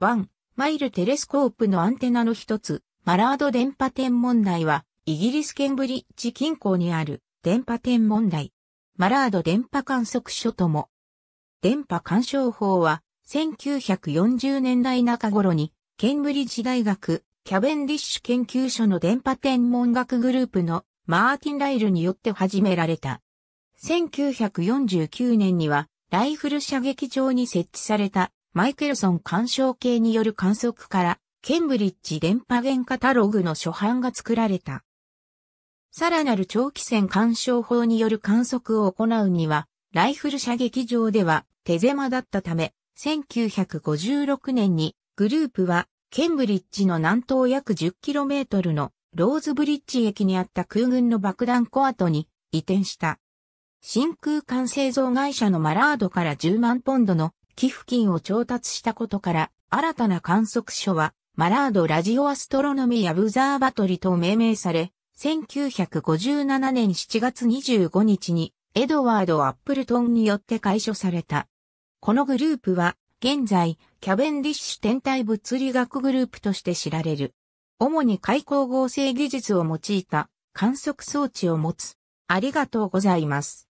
1、マイルテレスコープのアンテナの一つ、マラード電波天文台は、イギリスケンブリッジ近郊にある電波天文台。マラード電波観測所とも。電波干渉法は、1940年代中頃に、ケンブリッジ大学、キャベンディッシュ研究所の電波天文学グループのマーティン・ライルによって始められた。1949年には、ライフル射撃場に設置されたマイケルソン干渉計による観測から、ケンブリッジ電波源カタログの初版が作られた。さらなる長期戦干渉法による観測を行うには、ライフル射撃場では手狭だったため、1956年にグループはケンブリッジの南東約 10km のローズブリッジ駅にあった空軍の爆弾コアトに移転した。真空管製造会社のマラードから10万ポンドの寄付金を調達したことから、新たな観測所は、マラード・ラジオ・アストロノミー・アブザーバトリと命名され、1957年7月25日に、エドワード・アップルトンによって解消された。このグループは、現在、キャベンディッシュ天体物理学グループとして知られる。主に開口合成技術を用いた観測装置を持つ。ありがとうございます。